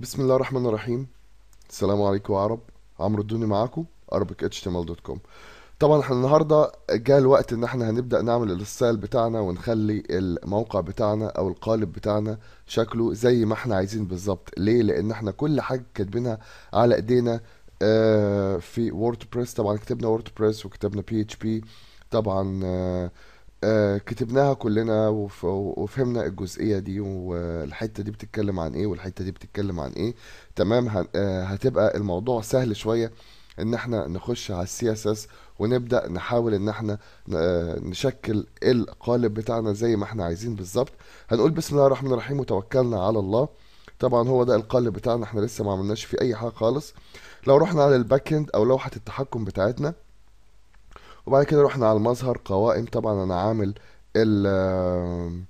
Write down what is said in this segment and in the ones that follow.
بسم الله الرحمن الرحيم السلام عليكم يا عرب عمرو الدوني معاكم اتش دوت كوم طبعا احنا النهارده جاء الوقت ان احنا هنبدا نعمل الستايل بتاعنا ونخلي الموقع بتاعنا او القالب بتاعنا شكله زي ما احنا عايزين بالظبط ليه لان احنا كل حاجه كاتبينها على ايدينا آه، في ووردبريس طبعا كتبنا ووردبريس وكتبنا بي اتش بي طبعا آه، آه، كتبناها كلنا وف- وفهمنا الجزئية دي والحتة دي بتتكلم عن ايه والحتة دي بتتكلم عن ايه تمام آه، هتبقى الموضوع سهل شوية ان احنا نخش على السي اس اس ونبدأ نحاول ان احنا آه، نشكل القالب بتاعنا زي ما احنا عايزين بالظبط هنقول بسم الله الرحمن الرحيم وتوكلنا على الله طبعا هو ده القالب بتاعنا احنا لسه ما عملناش فيه اي حاجة خالص لو رحنا على الباك اند او لوحة التحكم بتاعتنا وبعد كده رحنا على المظهر قوائم طبعا انا عامل ال آه،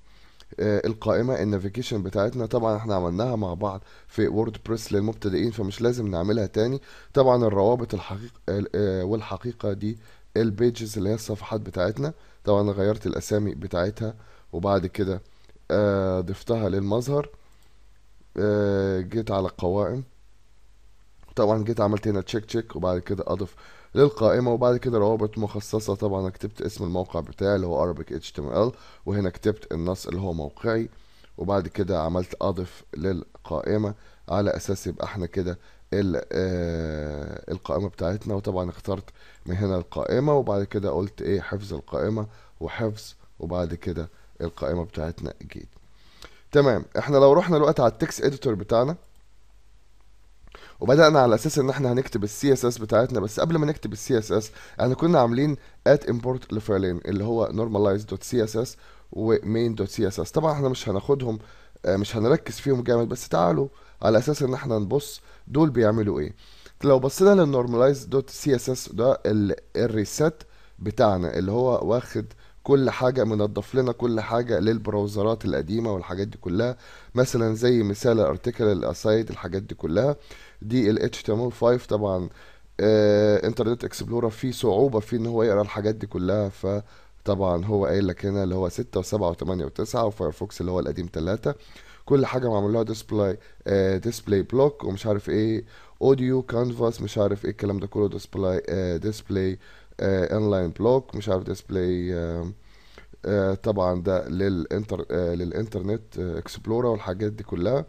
القائمه النافيجيشن بتاعتنا طبعا احنا عملناها مع بعض في ووردبريس للمبتدئين فمش لازم نعملها تاني طبعا الروابط الحقيقه آه، والحقيقه دي البيجز اللي هي الصفحات بتاعتنا طبعا غيرت الاسامي بتاعتها وبعد كده آه، ضفتها للمظهر جيت على القوائم طبعا جيت عملت هنا تشيك تشيك وبعد كده اضف للقائمة وبعد كده روابط مخصصة طبعا انا كتبت اسم الموقع بتاعي اللي هو Arabic HTML وهنا كتبت النص اللي هو موقعي وبعد كده عملت أضف للقائمة على أساس يبقى احنا كده آه، القائمة بتاعتنا وطبعا اخترت من هنا القائمة وبعد كده قلت ايه حفظ القائمة وحفظ وبعد كده القائمة بتاعتنا جيت تمام احنا لو رحنا دلوقتي على التكست اديتور بتاعنا وبدانا على اساس ان احنا هنكتب السي اس اس بتاعتنا بس قبل ما نكتب السي اس اس احنا كنا عاملين ات امبورت لفعلين اللي هو normalize.css اس طبعا احنا مش هناخدهم آه، مش هنركز فيهم جامد بس تعالوا على اساس ان احنا نبص دول بيعملوا ايه لو بصينا للnormalize.css ده الريسيت بتاعنا اللي هو واخد كل حاجة منضف لنا كل حاجة للبراوزرات القديمة والحاجات دي كلها مثلا زي مثال الارتكل الاسايد الحاجات دي كلها دي ال HTML5 طبعا انترنت آه، اكسبلورر فيه صعوبه في ان هو يقرا الحاجات دي كلها فطبعا هو قايل لك هنا اللي هو 6 و7 و8 و9 وفايرفوكس اللي هو القديم 3 كل حاجه معمول لها ديسبلاي آه ديسبلاي بلوك ومش عارف ايه اوديو كانفاس مش عارف ايه الكلام ده كله ديسبلاي آه ديسبلاي ان لاين بلوك مش عارف ديسبلاي آه،, آه طبعا ده للانتر آه للانترنت آه اكسبلورر والحاجات دي كلها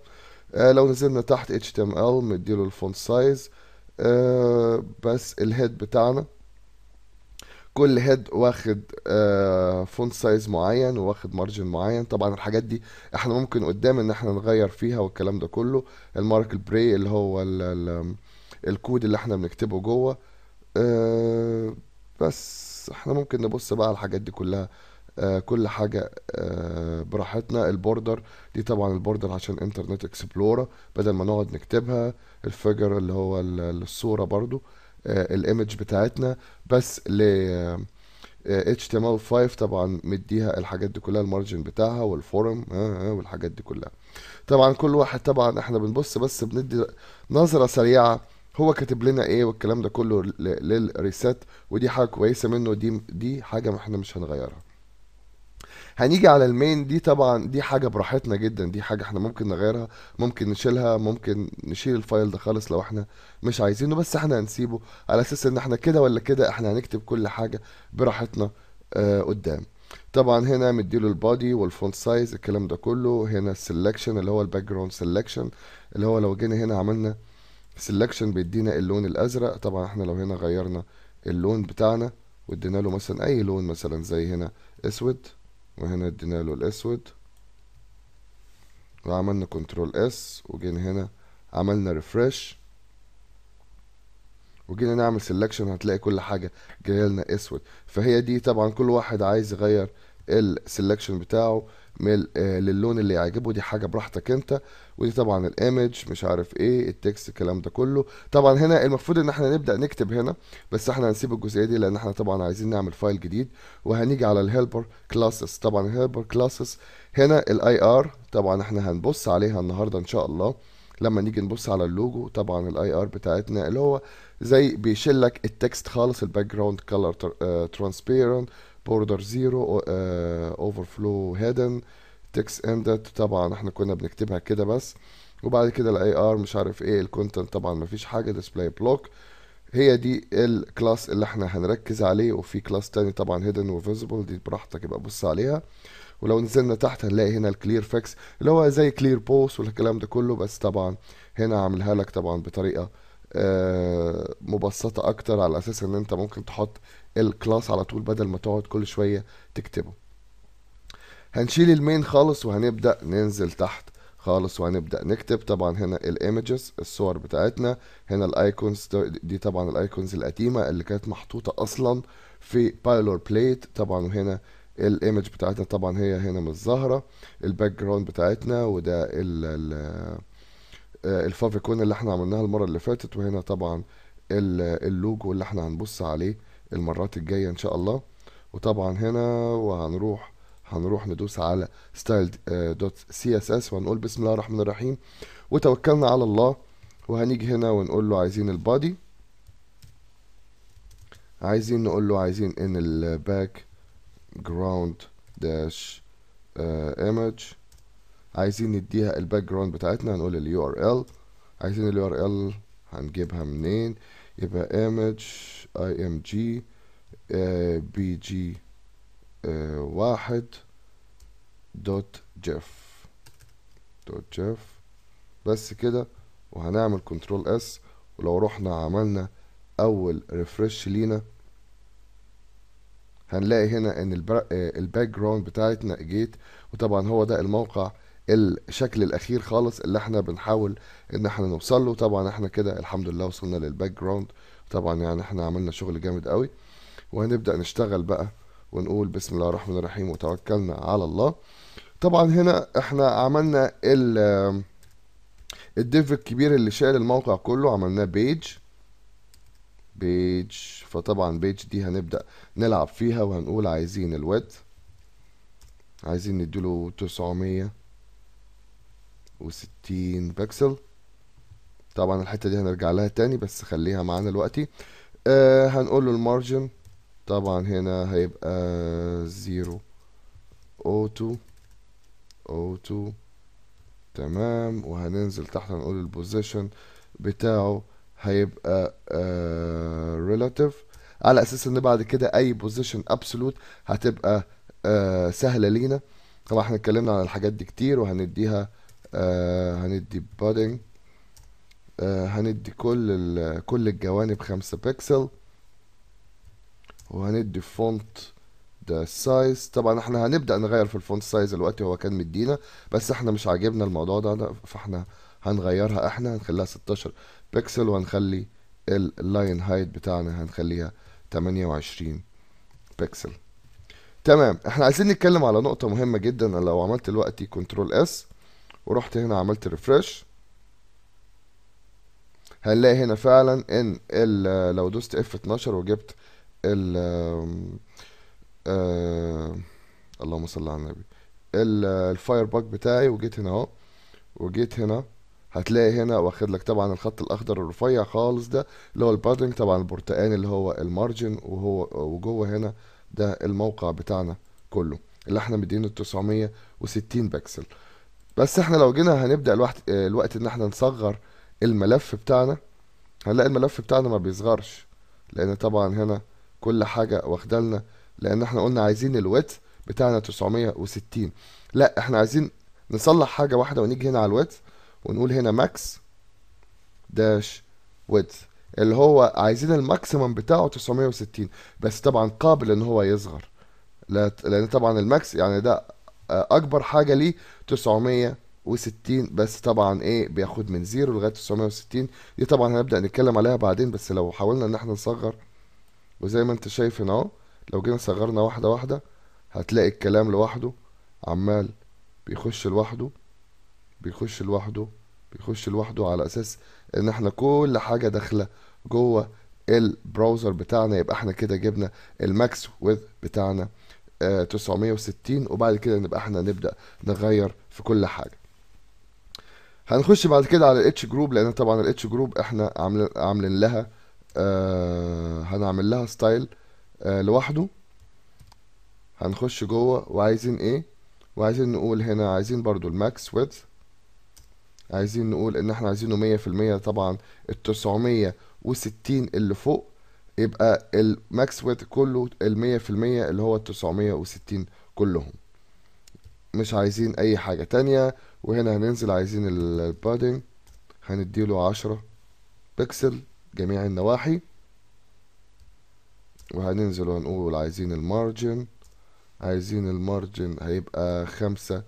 آه لو نزلنا تحت HTML مديله الفونت سايز آه بس الهيد بتاعنا كل هيد واخد آه فونت سايز معين واخد مارجن معين طبعا الحاجات دي احنا ممكن قدام ان احنا نغير فيها والكلام ده كله المارك البري اللي هو الـ الـ الكود اللي احنا بنكتبه جوه آه بس احنا ممكن نبص بقى على الحاجات دي كلها آه، كل حاجة آه، براحتنا البوردر دي طبعا البوردر عشان انترنت اكسبلورا بدل ما نقعد نكتبها الفيجر اللي هو الصورة برضو آه، الايمج بتاعتنا بس ل HTML5 طبعا مديها الحاجات دي كلها المارجن بتاعها والفورم والحاجات دي كلها طبعا كل واحد طبعا احنا بنبص بس بندي نظرة سريعة هو كاتب لنا ايه والكلام ده كله للريسات ودي حاجة كويسة منه دي دي حاجة احنا مش هنغيرها هنيجي على المين دي طبعا دي حاجه براحتنا جدا دي حاجه احنا ممكن نغيرها ممكن نشيلها ممكن نشيل الفايل ده خالص لو احنا مش عايزينه بس احنا هنسيبه على اساس ان احنا كده ولا كده احنا هنكتب كل حاجه براحتنا آه قدام طبعا هنا مديله البادي والفونت سايز الكلام ده كله هنا السلكشن اللي هو الباك جراوند سلكشن اللي هو لو جينا هنا عملنا سلكشن بيدينا اللون الازرق طبعا احنا لو هنا غيرنا اللون بتاعنا وادينا له مثلا اي لون مثلا زي هنا اسود وهنا ادينا له الاسود وعملنا كنترول اس وجينا هنا عملنا ريفرش وجينا نعمل سيلكشن هتلاقي كل حاجه جايه لنا اسود فهي دي طبعا كل واحد عايز يغير السيلكشن بتاعه آه، للون اللي يعجبه دي حاجه براحتك انت ودي طبعا الايمج مش عارف ايه التكست الكلام ده كله طبعا هنا المفروض ان احنا نبدا نكتب هنا بس احنا هنسيب الجزئيه دي لان احنا طبعا عايزين نعمل فايل جديد وهنيجي على الهيلبر كلاسز طبعا الهيلبر كلاسز هنا الاي ار طبعا احنا هنبص عليها النهارده ان شاء الله لما نيجي نبص على اللوجو طبعا الاي ار بتاعتنا اللي هو زي بيشيل لك التكست خالص الباك جراوند كلر ترانسبيرنت بوردر زيرو اوفر فلو هيدن تكس اندد طبعا احنا كنا بنكتبها كده بس وبعد كده الاي ار مش عارف ايه الكونتنت طبعا مفيش حاجه ديسبلاي بلوك هي دي الكلاس اللي احنا هنركز عليه وفي كلاس تاني طبعا هيدن وفيزبل دي براحتك يبقى بص عليها ولو نزلنا تحت هنلاقي هنا الكلير فيكس اللي هو زي كلير بوست والكلام ده كله بس طبعا هنا عاملها لك طبعا بطريقه آه، مبسطه اكتر على اساس ان انت ممكن تحط الكلاس على طول بدل ما تقعد كل شويه تكتبه هنشيل المين خالص وهنبدا ننزل تحت خالص وهنبدا نكتب طبعا هنا الايمجز الصور بتاعتنا هنا الايكونز دي طبعا الايكونز القديمه اللي كانت محطوطه اصلا في بايلور بليت طبعا وهنا الايمج بتاعتنا طبعا هي هنا مش ظاهره الباك جراوند بتاعتنا وده ال ال آه، الفافيكون اللي احنا عملناها المره اللي فاتت وهنا طبعا اللوجو اللي احنا هنبص عليه المرات الجايه ان شاء الله وطبعا هنا وهنروح هنروح ندوس على ستايل آه، دوت سي اس اس وهنقول بسم الله الرحمن الرحيم وتوكلنا على الله وهنيجي هنا ونقول له عايزين البادي عايزين نقول له عايزين ان الباك جراوند داش ايمج عايزين نديها الباك جراوند بتاعتنا هنقول اليو ار ال عايزين اليو ار ال هنجيبها منين يبقى image img آه، bg آه، واحد دوت جيف دوت جيف بس كده وهنعمل كنترول اس ولو رحنا عملنا اول ريفرش لينا هنلاقي هنا ان الباك آه، جراوند بتاعتنا جيت وطبعا هو ده الموقع الشكل الاخير خالص اللي احنا بنحاول ان احنا نوصل له طبعا احنا كده الحمد لله وصلنا للباك جراوند طبعا يعني احنا عملنا شغل جامد قوي وهنبدا نشتغل بقى ونقول بسم الله الرحمن الرحيم وتوكلنا على الله طبعا هنا احنا عملنا ال الديف الكبير اللي شايل الموقع كله عملناه بيج بيج فطبعا بيج دي هنبدا نلعب فيها وهنقول عايزين الود عايزين نديله 900 وستين بكسل طبعا الحته دي هنرجع لها تاني بس خليها معانا دلوقتي آه هنقول له المارجن طبعا هنا هيبقى زيرو اوتو اوتو تمام وهننزل تحت هنقول البوزيشن بتاعه هيبقى آه ريلاتيف على اساس ان بعد كده اي بوزيشن ابسولوت هتبقى آه سهله لينا طبعا احنا اتكلمنا عن الحاجات دي كتير وهنديها آه هندي بادنج آه هندي كل كل الجوانب خمسة بكسل وهندي فونت ده سايز طبعا احنا هنبدأ نغير في الفونت سايز دلوقتي هو كان مدينا بس احنا مش عاجبنا الموضوع ده فاحنا هنغيرها احنا هنخليها 16 بكسل وهنخلي اللاين هايت بتاعنا هنخليها 28 بكسل تمام احنا عايزين نتكلم على نقطة مهمة جدا لو عملت دلوقتي كنترول اس ورحت هنا عملت ريفرش هنلاقي هنا فعلا ان لو دوست اف 12 وجبت ال آه،, آه اللهم صل على النبي الفاير باك بتاعي وجيت هنا اهو وجيت هنا هتلاقي هنا واخد لك طبعا الخط الاخضر الرفيع خالص ده اللي هو البادنج طبعا البرتقاني اللي هو المارجن وهو وجوه هنا ده الموقع بتاعنا كله اللي احنا مدينه 960 بكسل بس احنا لو جينا هنبدأ الوقت الوقت ان احنا نصغر الملف بتاعنا هنلاقي الملف بتاعنا ما بيصغرش لان طبعا هنا كل حاجة واخدالنا لان احنا قلنا عايزين الويت بتاعنا 960 لا احنا عايزين نصلح حاجة واحدة ونيجي هنا على الويت ونقول هنا ماكس داش ويت اللي هو عايزين الماكسيمم بتاعه 960 بس طبعا قابل ان هو يصغر لان طبعا الماكس يعني ده اكبر حاجه ليه 960 بس طبعا ايه بياخد من زيرو لغايه 960 دي طبعا هنبدا نتكلم عليها بعدين بس لو حاولنا ان احنا نصغر وزي ما انت شايف هنا اهو لو جينا صغرنا واحده واحده هتلاقي الكلام لوحده عمال بيخش لوحده بيخش لوحده بيخش لوحده على اساس ان احنا كل حاجه داخله جوه البراوزر بتاعنا يبقى احنا كده جبنا الماكس ويذ بتاعنا 960 آه، وبعد كده نبقى احنا نبدا نغير في كل حاجه هنخش بعد كده على الاتش جروب لان طبعا الاتش جروب احنا عاملين عاملين لها آه هنعمل لها ستايل آه لوحده هنخش جوه وعايزين ايه وعايزين نقول هنا عايزين برضو الماكس ويدز عايزين نقول ان احنا عايزينه 100% طبعا ال 960 اللي فوق يبقى الماكس ويت كله المية في المية اللي هو التسعمية وستين كلهم مش عايزين اي حاجة تانية وهنا هننزل عايزين البادنج هنديله عشرة بكسل جميع النواحي وهننزل وهنقول عايزين المارجن عايزين المارجن هيبقى خمسة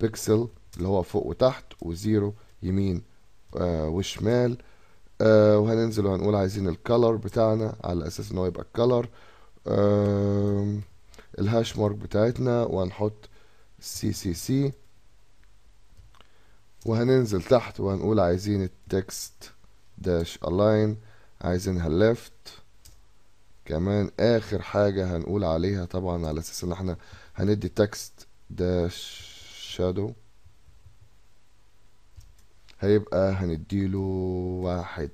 بكسل اللي هو فوق وتحت وزيرو يمين آه وشمال آه وهننزل وهنقول عايزين الكالر بتاعنا على اساس ان هو يبقى الكالر آه الهاش مارك بتاعتنا وهنحط سي سي سي وهننزل تحت وهنقول عايزين التكست داش الاين عايزينها ليفت كمان اخر حاجة هنقول عليها طبعا على اساس ان احنا هندي تكست داش شادو هيبقى هنديله واحد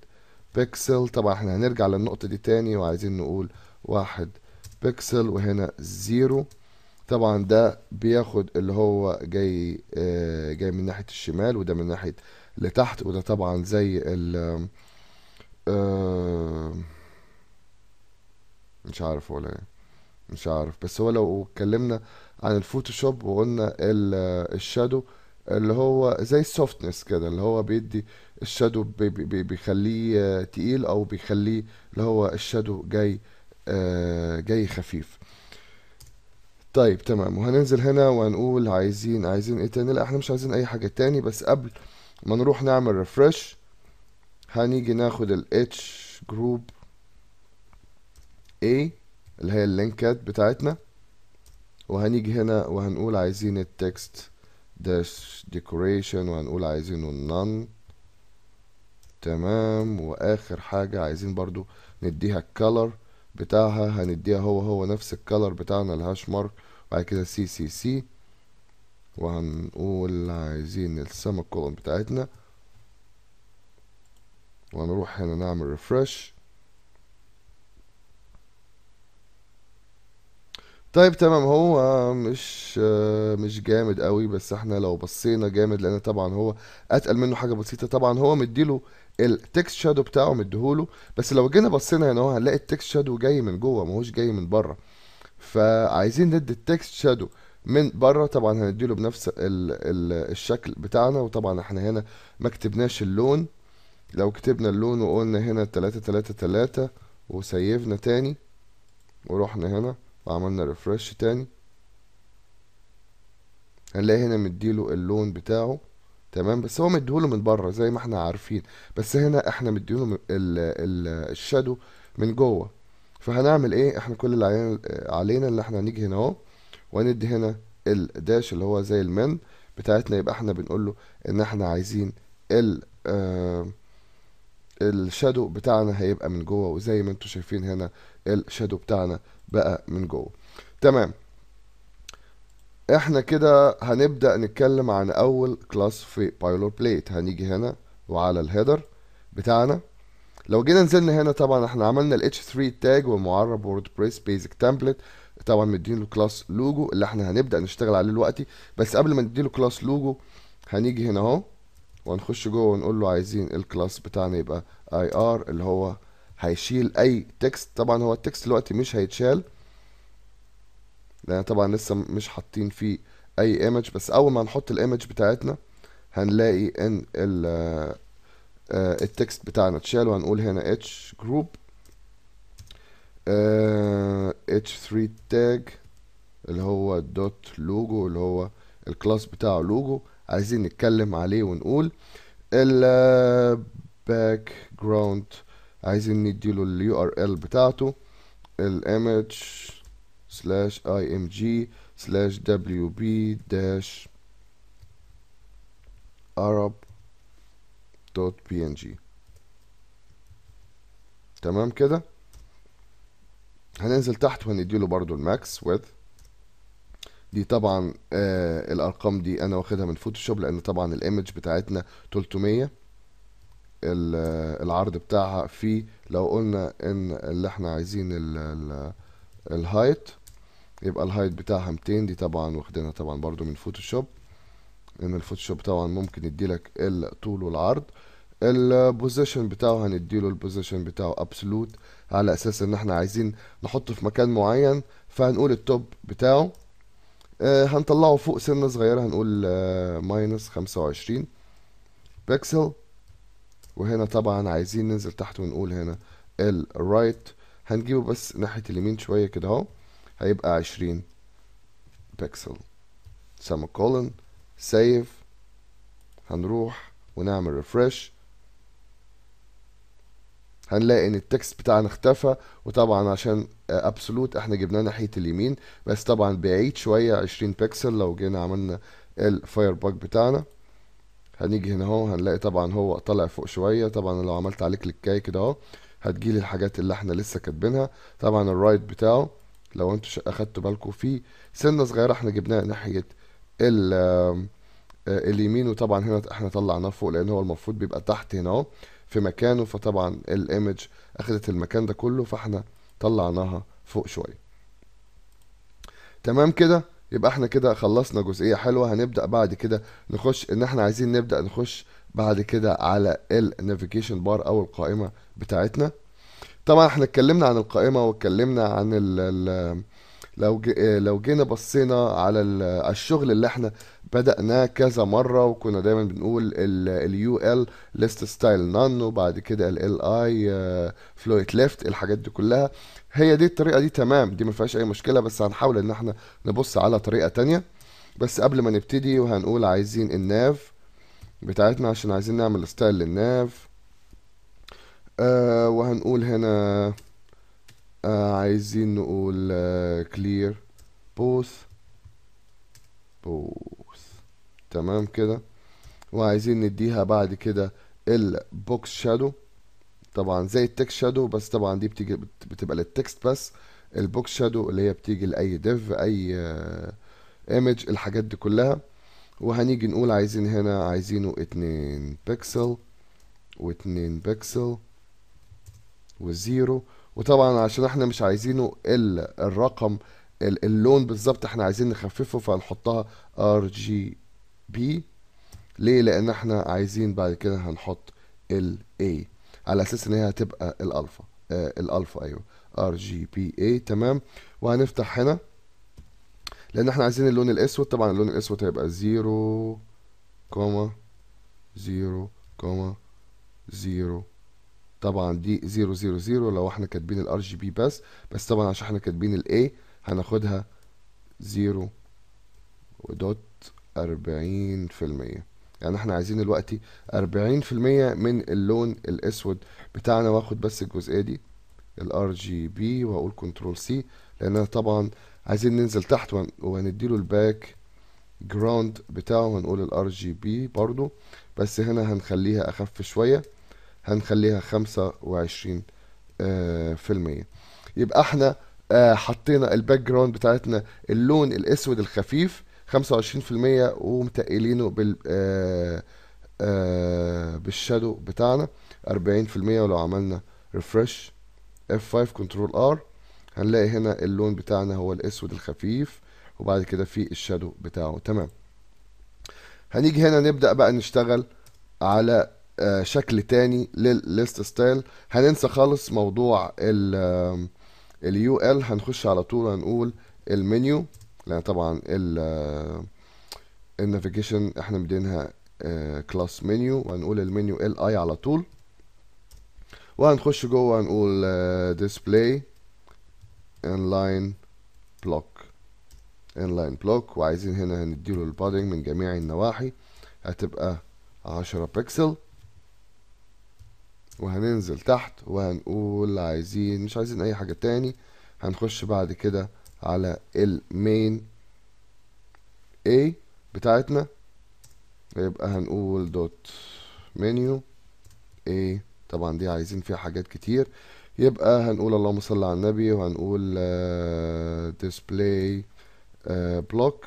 بكسل طبعا احنا هنرجع للنقطة دي تاني وعايزين نقول واحد بكسل وهنا زيرو طبعا ده بياخد اللي هو جاي آه، جاي من ناحية الشمال وده من ناحية لتحت وده طبعا زي ال آه، مش عارف ولا ايه مش عارف بس هو لو اتكلمنا عن الفوتوشوب وقلنا آه، الشادو اللي هو زي السوفتنس كده اللي هو بيدي الشادو بي بي بيخليه آه، تقيل او بيخليه اللي هو الشادو جاي آه، جاي خفيف طيب تمام وهننزل هنا وهنقول عايزين عايزين ايه تاني لا احنا مش عايزين اي حاجة تاني بس قبل ما نروح نعمل ريفرش هنيجي ناخد الاتش جروب اي اللي هي اللينكات بتاعتنا وهنيجي هنا وهنقول عايزين التكست داش ديكوريشن وهنقول عايزينه نان تمام واخر حاجة عايزين برضو نديها الكالر بتاعها هنديها هو هو نفس الكالر بتاعنا الهاش مارك وبعد كده سي سي سي وهنقول عايزين السما كولون بتاعتنا وهنروح هنا نعمل ريفرش طيب تمام هو مش مش جامد قوي بس احنا لو بصينا جامد لان طبعا هو اتقل منه حاجه بسيطه طبعا هو مديله التكست شادو بتاعه مديهوله بس لو جينا بصينا هنا هو هنلاقي التكست شادو جاي من جوه هوش جاي من بره فعايزين ندي التكست شادو من بره طبعا هنديله بنفس الـ الـ الشكل بتاعنا وطبعا احنا هنا ما كتبناش اللون لو كتبنا اللون وقلنا هنا تلاتة تلاتة تلاتة وسيفنا تاني ورحنا هنا وعملنا ريفرش تاني هنلاقي هنا مديله اللون بتاعه تمام بس هو مديهوله من بره زي ما احنا عارفين بس هنا احنا مديله الشادو من جوه فهنعمل ايه احنا كل اللي علينا اللي احنا هنيجي هنا اهو وندي هنا الداش اللي هو زي المن بتاعتنا يبقى احنا بنقول له ان احنا عايزين ال آه، الشادو بتاعنا هيبقى من جوه وزي ما انتوا شايفين هنا الشادو بتاعنا بقى من جوه تمام احنا كده هنبدأ نتكلم عن اول كلاس في بايلور بليت هنيجي هنا وعلى الهيدر بتاعنا لو جينا نزلنا هنا طبعا احنا عملنا ال H3 تاج ومعرب ووردبريس بيزك تمبلت طبعا مديله كلاس لوجو اللي احنا هنبدأ نشتغل عليه دلوقتي بس قبل ما نديله كلاس لوجو هنيجي هنا اهو وهنخش جوه ونقول له عايزين الكلاس بتاعنا يبقى IR اللي هو هيشيل اي تكست طبعا هو التكست دلوقتي مش هيتشال لان طبعا لسه مش حاطين فيه اي ايمج بس اول ما نحط الايمج بتاعتنا هنلاقي ان ال آه، التكست بتاعنا اتشال وهنقول هنا اتش جروب اتش 3 تاج اللي هو دوت لوجو اللي هو الكلاس بتاعه لوجو عايزين نتكلم عليه ونقول الباك آه، جراوند عايزين نديله اليو ار ال بتاعته الامج سلاش اي ام جي سلاش دبليو بي داش arab دوت بي ان جي تمام كده هننزل تحت وهنديله برضو الماكس ويدث دي طبعا آه الارقام دي انا واخدها من فوتوشوب لان طبعا الايمج بتاعتنا 300 العرض بتاعها في لو قلنا ان اللي احنا عايزين الهايت يبقى الهايت بتاعها 200 دي طبعا واخدينها طبعا برضو من فوتوشوب ان الفوتوشوب طبعا ممكن يديلك الطول والعرض البوزيشن بتاعه هنديله البوزيشن بتاعه ابسولوت على اساس ان احنا عايزين نحطه في مكان معين فهنقول التوب بتاعه آه هنطلعه فوق سنه صغيره هنقول آه ماينس 25 بكسل وهنا طبعا عايزين ننزل تحت ونقول هنا الرايت هنجيبه بس ناحية اليمين شوية كده اهو هيبقى عشرين بيكسل كولن سيف هنروح ونعمل ريفرش هنلاقي ان التكست بتاعنا اختفى وطبعا عشان ابسولوت احنا جبناه ناحيه اليمين بس طبعا بعيد شويه 20 بكسل لو جينا عملنا الفاير باج بتاعنا هنيجي هنا اهو هنلاقي طبعا هو طالع فوق شويه طبعا لو عملت عليه كليكاي كده اهو هتجيلي الحاجات اللي احنا لسه كاتبينها طبعا الرايت بتاعه لو انتوا اخدتوا بالكم في سنه صغيره احنا جبناها ناحيه ال آه، اليمين وطبعا هنا احنا طلعناه فوق لان هو المفروض بيبقى تحت هنا اهو في مكانه فطبعا الايمج اخدت المكان ده كله فاحنا طلعناها فوق شويه تمام كده يبقى احنا كده خلصنا جزئيه حلوه هنبدا بعد كده نخش ان احنا عايزين نبدا نخش بعد كده على النافيجيشن بار او القائمه بتاعتنا طبعا احنا اتكلمنا عن القائمه واتكلمنا عن ال لو لو جينا بصينا على الشغل اللي احنا بدأناه كذا مرة وكنا دايما بنقول ال ال ليست ستايل none وبعد كده ال اي آه، float ليفت الحاجات دي كلها هي دي الطريقة دي تمام دي ما فيهاش اي مشكلة بس هنحاول ان احنا نبص على طريقة تانية بس قبل ما نبتدي وهنقول عايزين الناف بتاعتنا عشان عايزين نعمل ستايل للناف آه وهنقول هنا آه عايزين نقول آه clear both both تمام كده وعايزين نديها بعد كده البوكس شادو طبعا زي التكست شادو بس طبعا دي بتيجي بتبقى للتكست بس البوكس شادو اللي هي بتيجي لاي ديف اي ايمج آه، الحاجات دي كلها وهنيجي نقول عايزين هنا عايزينه اتنين بكسل واتنين بكسل وزيرو وطبعا عشان احنا مش عايزينه الرقم اللون بالظبط احنا عايزين نخففه فهنحطها ار جي بي ليه لان احنا عايزين بعد كده هنحط ال A على اساس ان هي هتبقى الالفا آه الالفا ايوه ار جي بي اي تمام وهنفتح هنا لان احنا عايزين اللون الاسود طبعا اللون الاسود هيبقى 0 كوما 0 كوما 0 طبعا دي 0 0 0 لو احنا كاتبين الار جي بي بس بس طبعا عشان احنا كاتبين الاي هناخدها 0 دوت 40% يعني احنا عايزين دلوقتي 40% من اللون الاسود بتاعنا واخد بس الجزئيه دي الار جي بي واقول كنترول سي لان طبعا عايزين ننزل تحت وهنديله الباك جراوند بتاعه هنقول الار جي بي برضو بس هنا هنخليها اخف شويه هنخليها 25 وعشرين في المية يبقى احنا آه، حطينا الباك جراوند بتاعتنا اللون الاسود الخفيف 25% ومتقلينه بال آه، آه، بالشادو بتاعنا 40% ولو عملنا ريفرش F5 كنترول R هنلاقي هنا اللون بتاعنا هو الاسود الخفيف وبعد كده في الشادو بتاعه تمام هنيجي هنا نبدأ بقى نشتغل على آه، شكل تاني للليست ستايل هننسى خالص موضوع ال اليو ال هنخش على طول هنقول المنيو لان طبعا ال آه، النافيجيشن احنا مدينها كلاس آه، منيو وهنقول المنيو ال اي على طول وهنخش جوه هنقول آه، display inline block لاين بلوك وعايزين هنا هنديله البادنج من جميع النواحي هتبقى 10 بكسل وهننزل تحت وهنقول عايزين مش عايزين اي حاجة تاني هنخش بعد كده على المين اي بتاعتنا يبقى هنقول دوت منيو اي طبعا دي عايزين فيها حاجات كتير يبقى هنقول اللهم صل على النبي وهنقول ديسبلاي آه، بلوك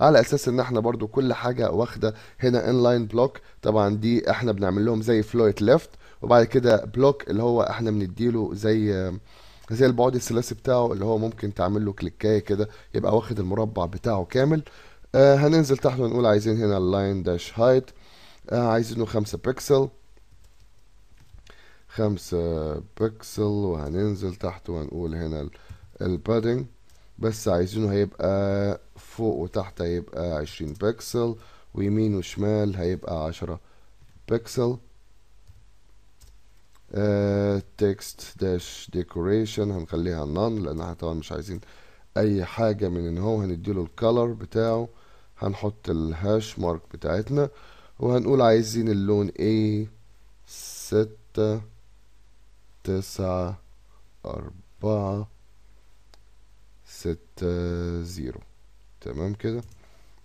آه، على اساس ان احنا برضو كل حاجه واخده هنا انلاين بلوك طبعا دي احنا بنعمل لهم زي فلويت ليفت وبعد كده بلوك اللي هو احنا بنديله زي آه، زي البعد الثلاثي بتاعه اللي هو ممكن تعمل له كليكايه كده يبقى واخد المربع بتاعه كامل آه هننزل تحت ونقول عايزين هنا اللاين داش هايت آه عايزينه 5 بكسل 5 بكسل وهننزل تحت ونقول هنا البادنج بس عايزينه هيبقى فوق وتحت هيبقى عشرين بكسل ويمين وشمال هيبقى عشرة بكسل تكست داش ديكوريشن هنخليها نان لان احنا طبعا مش عايزين اي حاجه من ان هو هنديله الكالر بتاعه هنحط الهاش مارك بتاعتنا وهنقول عايزين اللون ايه ستة تسعة أربعة ستة زيرو تمام كده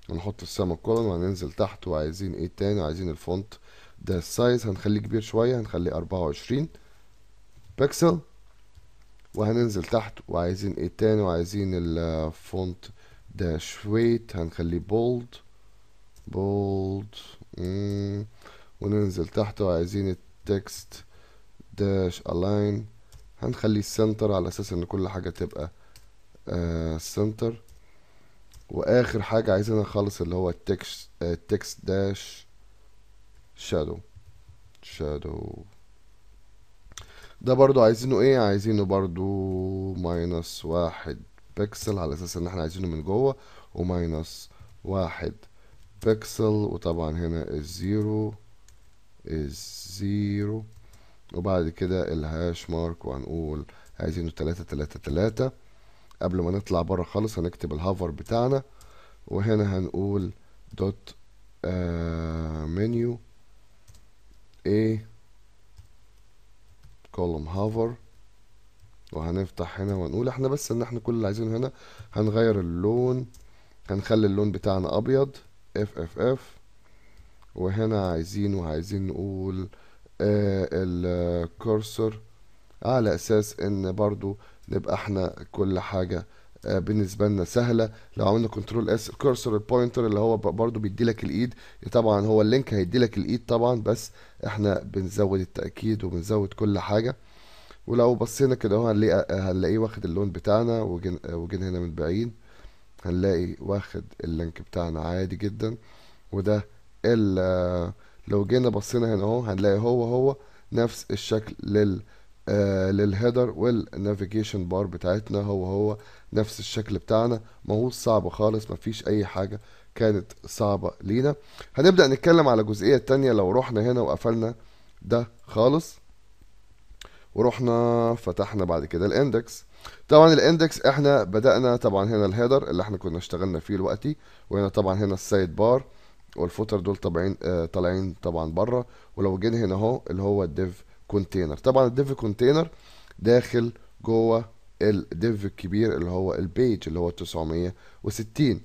هنحط السما كولن وهننزل تحت وعايزين ايه تاني عايزين الفونت ده السايز هنخليه كبير شوية هنخليه أربعة وعشرين بكسل وهننزل تحت وعايزين ايه تاني وعايزين الفونت ده ويت هنخليه بولد بولد وننزل تحت وعايزين التكست داش الاين هنخليه سنتر على اساس ان كل حاجة تبقى سنتر آه، واخر حاجة عايزينها خالص اللي هو التكست التكست داش شادو شادو ده برضو عايزينه ايه عايزينه برضو ماينس واحد بكسل على اساس ان احنا عايزينه من جوه وماينس واحد بكسل وطبعا هنا الزيرو الزيرو وبعد كده الهاش مارك وهنقول عايزينه تلاتة تلاتة تلاتة قبل ما نطلع بره خالص هنكتب الهافر بتاعنا وهنا هنقول دوت آه منيو A column hover وهنفتح هنا ونقول احنا بس ان احنا كل اللي عايزينه هنا هنغير اللون هنخلي اللون بتاعنا ابيض اف اف اف وهنا عايزين وعايزين نقول آه الكورسر على اساس ان برضو نبقى احنا كل حاجة آه، بالنسبه لنا سهله لو عملنا كنترول اس الكرسر البوينتر اللي هو برده بيدي لك الايد طبعا هو اللينك هيدي لك الايد طبعا بس احنا بنزود التاكيد وبنزود كل حاجه ولو بصينا كده اهو هنلاقي هنلاقيه واخد اللون بتاعنا وجن وجن هنا من بعيد هنلاقي واخد اللينك بتاعنا عادي جدا وده لو جينا بصينا هنا اهو هنلاقي هو هو نفس الشكل لل آه للهيدر والنافيجيشن بار بتاعتنا هو هو نفس الشكل بتاعنا ما هو صعب خالص ما فيش اي حاجه كانت صعبه لينا هنبدا نتكلم على الجزئيه الثانيه لو رحنا هنا وقفلنا ده خالص ورحنا فتحنا بعد كده الاندكس طبعا الاندكس احنا بدانا طبعا هنا الهيدر اللي احنا كنا اشتغلنا فيه دلوقتي وهنا طبعا هنا السايد بار والفوتر دول طبعين آه طالعين طبعا بره ولو جينا هنا اهو اللي هو الديف كونتينر طبعا الديف كونتينر داخل جوه الديف الكبير اللي هو البيج اللي هو 960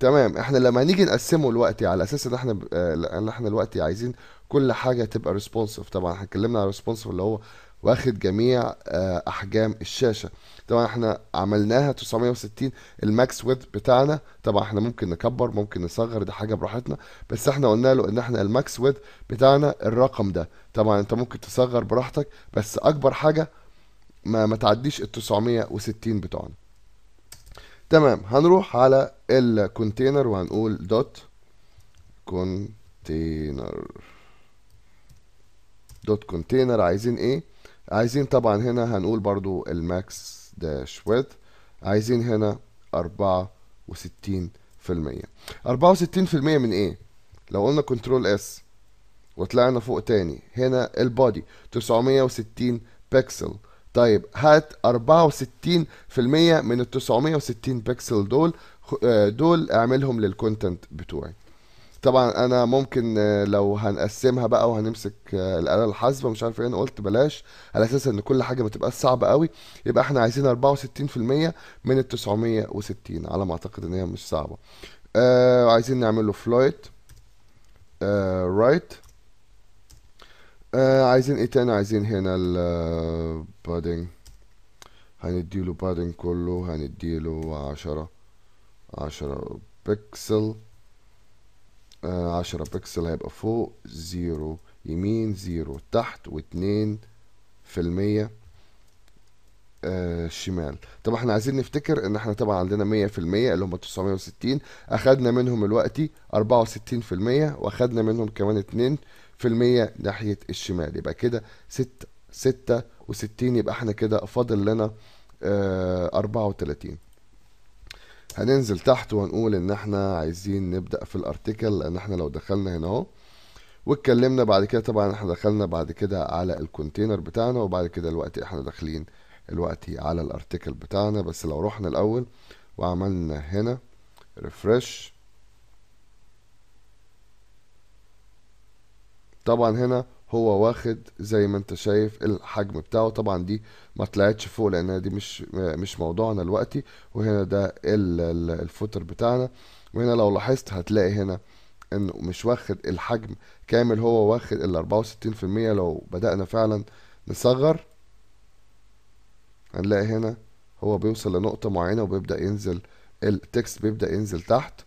تمام احنا لما هنيجي نقسمه دلوقتي على اساس ان احنا آه، ان احنا دلوقتي عايزين كل حاجه تبقى ريسبونسيف طبعا احنا اتكلمنا على ريسبونسيف اللي هو واخد جميع آه، احجام الشاشه طبعا احنا عملناها 960 الماكس ويد بتاعنا طبعا احنا ممكن نكبر ممكن نصغر دي حاجه براحتنا بس احنا قلنا له ان احنا الماكس ويد بتاعنا الرقم ده طبعا انت ممكن تصغر براحتك بس اكبر حاجه ما, ما تعديش ال 960 بتوعنا تمام هنروح على الكونتينر وهنقول دوت كونتينر دوت كونتينر عايزين ايه عايزين طبعا هنا هنقول برضو الماكس داش ويد عايزين هنا 64 64 من ايه لو قلنا كنترول اس وطلعنا فوق تاني هنا البادي 960 بكسل طيب هات 64% من ال 960 بكسل دول آه، دول اعملهم للكونتنت بتوعي طبعا انا ممكن آه، لو هنقسمها بقى وهنمسك آه، الاله الحاسبه مش عارف ايه انا قلت بلاش على اساس ان كل حاجه ما تبقاش صعبه قوي يبقى احنا عايزين 64% من ال 960 على ما اعتقد ان هي مش صعبه آه عايزين نعمل له فلويت آه رايت آه عايزين ايه تاني عايزين هنا البادنج آه، هنديله بادنج كله هنديله عشرة عشرة بكسل آه عشرة بكسل هيبقى فوق زيرو يمين زيرو تحت واتنين في المية الشمال آه، شمال طب احنا عايزين نفتكر ان احنا طبعا عندنا مية في المية اللي هم تسعمية وستين اخدنا منهم الوقتي اربعة وستين في المية واخدنا منهم كمان اتنين في المية ناحية الشمال يبقى كده ست ستة وستين يبقى احنا كده فاضل لنا آه، أربعة وتلاتين هننزل تحت ونقول ان احنا عايزين نبدأ في الارتكل لان احنا لو دخلنا هنا اهو واتكلمنا بعد كده طبعا احنا دخلنا بعد كده على الكونتينر بتاعنا وبعد كده الوقت احنا داخلين دلوقتي على الارتكل بتاعنا بس لو رحنا الاول وعملنا هنا ريفرش طبعا هنا هو واخد زي ما انت شايف الحجم بتاعه طبعا دي ما طلعتش فوق لان دي مش مش موضوعنا دلوقتي وهنا ده الفوتر بتاعنا وهنا لو لاحظت هتلاقي هنا انه مش واخد الحجم كامل هو واخد ال 64% لو بدأنا فعلا نصغر هنلاقي هنا هو بيوصل لنقطة معينة وبيبدأ ينزل التكست بيبدأ ينزل تحت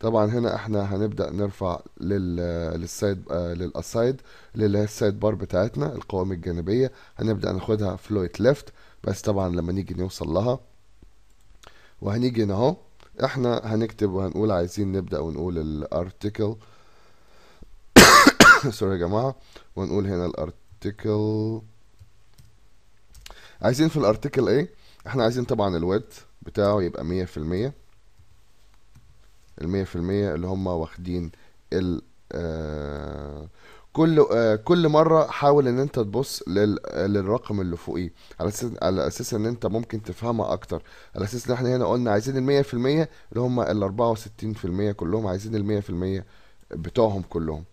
طبعا هنا احنا هنبدا نرفع للسايد للاسايد للسايد بار بتاعتنا القوائم الجانبيه هنبدا ناخدها فلويت ليفت بس طبعا لما نيجي نوصل لها وهنيجي هنا اهو احنا هنكتب وهنقول عايزين نبدا ونقول الارتكل سوري يا جماعه ونقول هنا الارتكل عايزين في الارتكل ايه احنا عايزين طبعا الود بتاعه يبقى مية في المية المية في المية اللي هم واخدين ال آه، كل آه، كل مره حاول ان انت تبص لل للرقم اللي فوقيه على اساس على اساس ان انت ممكن تفهمها اكتر على اساس ان احنا هنا قلنا عايزين ال 100% اللي هم ال 64% كلهم عايزين ال 100% بتوعهم كلهم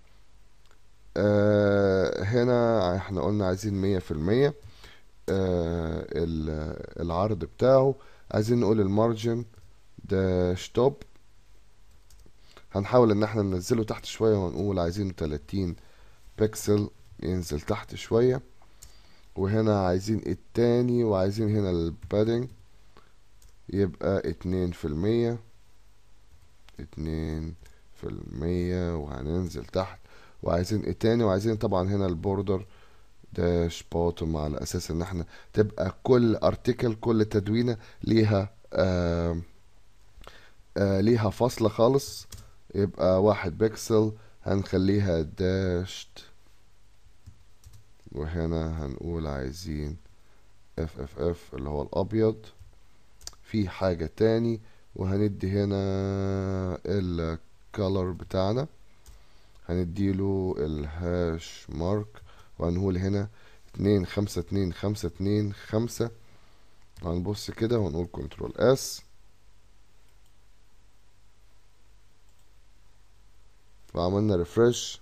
آه هنا احنا قلنا عايزين 100% آه العرض بتاعه عايزين نقول المارجن ده ستوب هنحاول ان احنا ننزله تحت شوية وهنقول عايزينه 30 بكسل ينزل تحت شوية وهنا عايزين التاني وعايزين هنا البادنج يبقى اتنين في المية اتنين في المية وهننزل تحت وعايزين التاني وعايزين طبعا هنا البوردر داش بوتوم على اساس ان احنا تبقى كل ارتكل كل تدوينه ليها آآ آه، آآ آه، ليها فاصله خالص يبقى واحد بيكسل هنخليها داشت وهنا هنقول عايزين اف اف اف اللي هو الابيض في حاجة تاني وهندي هنا الكالر بتاعنا هنديله الهاش مارك وهنقول هنا اتنين خمسة اتنين خمسة اتنين خمسة هنبص كده ونقول كنترول اس وعملنا ريفرش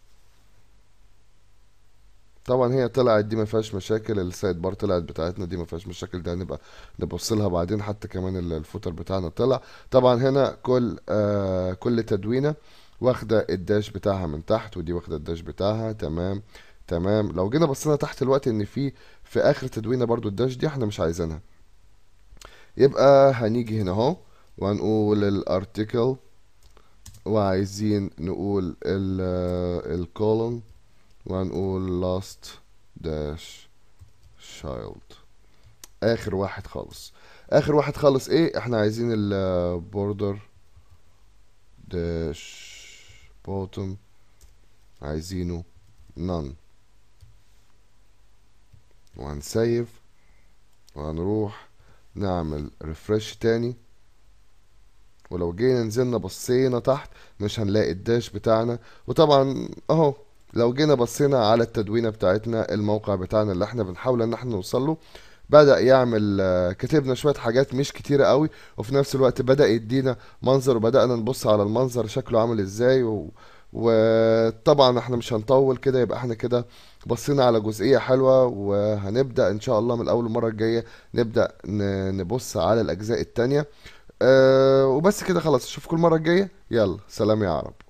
طبعا هي طلعت دي ما فيهاش مشاكل السايد بار طلعت بتاعتنا دي ما فيهاش مشاكل ده هنبقى نبص لها بعدين حتى كمان الفوتر بتاعنا طلع طبعا هنا كل آه كل تدوينه واخده الداش بتاعها من تحت ودي واخده الداش بتاعها تمام تمام لو جينا بصينا تحت الوقت ان في في اخر تدوينه برضو الداش دي احنا مش عايزينها يبقى هنيجي هنا اهو وهنقول الارتكل وعايزين نقول ال آه، الكولوم وهنقول last dash child اخر واحد خالص اخر واحد خالص ايه احنا عايزين البوردر داش bottom عايزينه none وهنسيف وهنروح نعمل ريفرش تاني ولو جينا نزلنا بصينا تحت مش هنلاقي الداش بتاعنا وطبعا اهو لو جينا بصينا على التدوينه بتاعتنا الموقع بتاعنا اللي احنا بنحاول ان احنا نوصل له بدأ يعمل آه، كتبنا شوية حاجات مش كتيرة قوي وفي نفس الوقت بدأ يدينا منظر وبدأنا نبص على المنظر شكله عامل ازاي و... وطبعا احنا مش هنطول كده يبقى احنا كده بصينا على جزئية حلوة وهنبدأ ان شاء الله من اول المرة الجاية نبدأ نبص على الاجزاء التانية آه، وبس كده خلاص اشوفكم المره الجايه يلا سلام يا عرب